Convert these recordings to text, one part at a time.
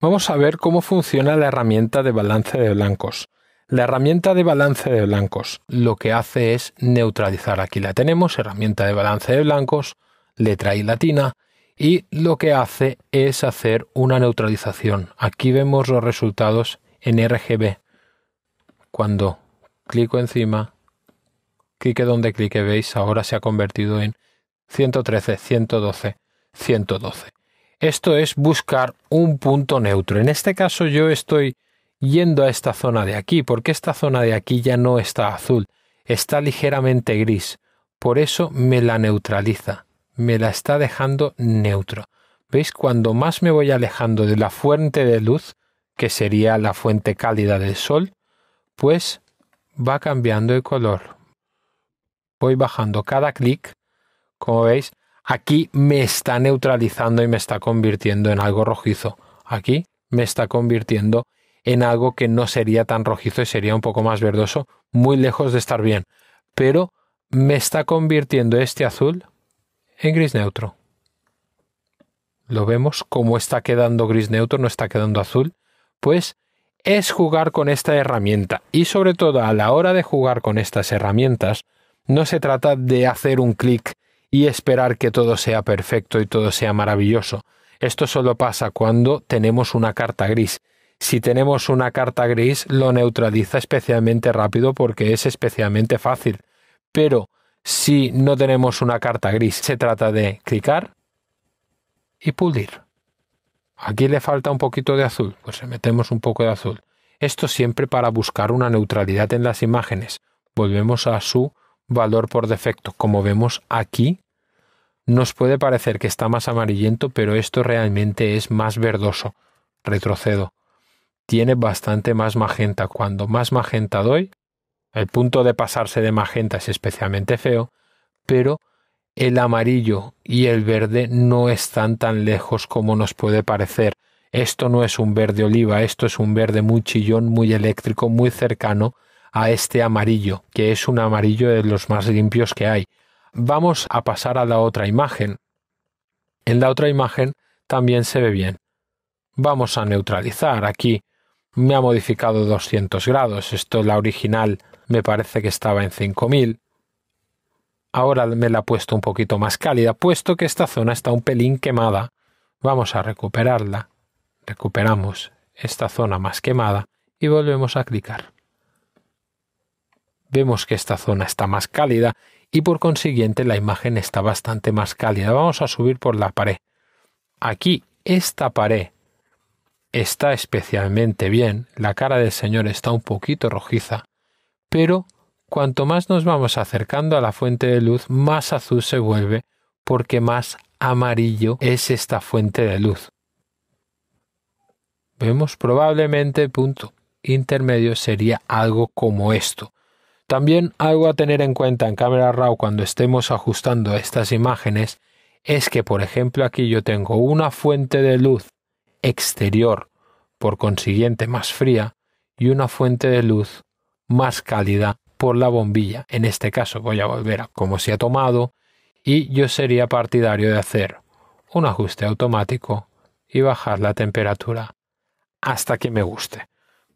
Vamos a ver cómo funciona la herramienta de balance de blancos. La herramienta de balance de blancos lo que hace es neutralizar. Aquí la tenemos, herramienta de balance de blancos, letra y latina, y lo que hace es hacer una neutralización. Aquí vemos los resultados en RGB. Cuando clico encima, clique donde clique, veis, ahora se ha convertido en 113, 112, 112. Esto es buscar un punto neutro. En este caso yo estoy yendo a esta zona de aquí, porque esta zona de aquí ya no está azul, está ligeramente gris. Por eso me la neutraliza, me la está dejando neutro. ¿Veis? Cuando más me voy alejando de la fuente de luz, que sería la fuente cálida del sol, pues va cambiando de color. Voy bajando cada clic, como veis, Aquí me está neutralizando y me está convirtiendo en algo rojizo. Aquí me está convirtiendo en algo que no sería tan rojizo y sería un poco más verdoso, muy lejos de estar bien. Pero me está convirtiendo este azul en gris neutro. Lo vemos cómo está quedando gris neutro, no está quedando azul. Pues es jugar con esta herramienta y sobre todo a la hora de jugar con estas herramientas no se trata de hacer un clic y esperar que todo sea perfecto y todo sea maravilloso. Esto solo pasa cuando tenemos una carta gris. Si tenemos una carta gris, lo neutraliza especialmente rápido porque es especialmente fácil. Pero si no tenemos una carta gris, se trata de clicar y pulir. Aquí le falta un poquito de azul, pues le metemos un poco de azul. Esto siempre para buscar una neutralidad en las imágenes. Volvemos a su valor por defecto, como vemos aquí nos puede parecer que está más amarillento, pero esto realmente es más verdoso. Retrocedo. Tiene bastante más magenta. Cuando más magenta doy, el punto de pasarse de magenta es especialmente feo, pero el amarillo y el verde no están tan lejos como nos puede parecer. Esto no es un verde oliva, esto es un verde muy chillón, muy eléctrico, muy cercano a este amarillo, que es un amarillo de los más limpios que hay. Vamos a pasar a la otra imagen. En la otra imagen también se ve bien. Vamos a neutralizar aquí. Me ha modificado 200 grados. Esto la original me parece que estaba en 5000. Ahora me la ha puesto un poquito más cálida, puesto que esta zona está un pelín quemada. Vamos a recuperarla. Recuperamos esta zona más quemada y volvemos a clicar vemos que esta zona está más cálida y por consiguiente la imagen está bastante más cálida. Vamos a subir por la pared. Aquí, esta pared está especialmente bien, la cara del señor está un poquito rojiza, pero cuanto más nos vamos acercando a la fuente de luz, más azul se vuelve porque más amarillo es esta fuente de luz. Vemos probablemente punto intermedio sería algo como esto. También algo a tener en cuenta en cámara Raw cuando estemos ajustando estas imágenes es que, por ejemplo, aquí yo tengo una fuente de luz exterior, por consiguiente más fría, y una fuente de luz más cálida por la bombilla. En este caso voy a volver a como se ha tomado y yo sería partidario de hacer un ajuste automático y bajar la temperatura hasta que me guste.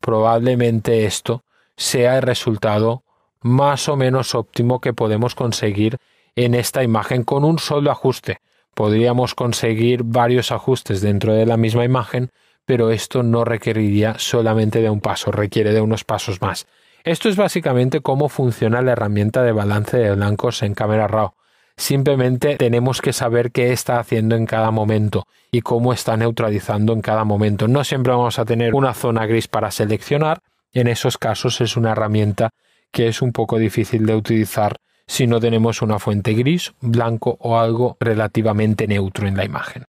Probablemente esto sea el resultado más o menos óptimo que podemos conseguir en esta imagen con un solo ajuste. Podríamos conseguir varios ajustes dentro de la misma imagen, pero esto no requeriría solamente de un paso, requiere de unos pasos más. Esto es básicamente cómo funciona la herramienta de balance de blancos en cámara RAW. Simplemente tenemos que saber qué está haciendo en cada momento y cómo está neutralizando en cada momento. No siempre vamos a tener una zona gris para seleccionar, en esos casos es una herramienta que es un poco difícil de utilizar si no tenemos una fuente gris, blanco o algo relativamente neutro en la imagen.